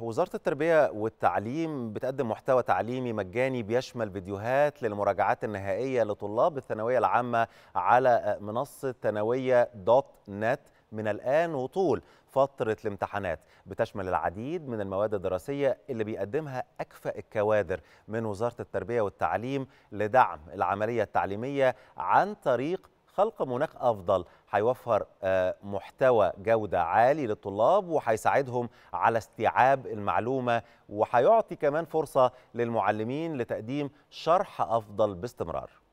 وزارة التربية والتعليم بتقدم محتوى تعليمي مجاني بيشمل فيديوهات للمراجعات النهائية لطلاب الثانوية العامة على منصة ثانوية دوت نت من الآن وطول فترة الامتحانات بتشمل العديد من المواد الدراسية اللي بيقدمها أكفأ الكوادر من وزارة التربية والتعليم لدعم العملية التعليمية عن طريق خلق مناخ أفضل هيوفر آه، محتوى جودة عالي للطلاب وهيساعدهم على استيعاب المعلومة وهيعطي كمان فرصة للمعلمين لتقديم شرح أفضل باستمرار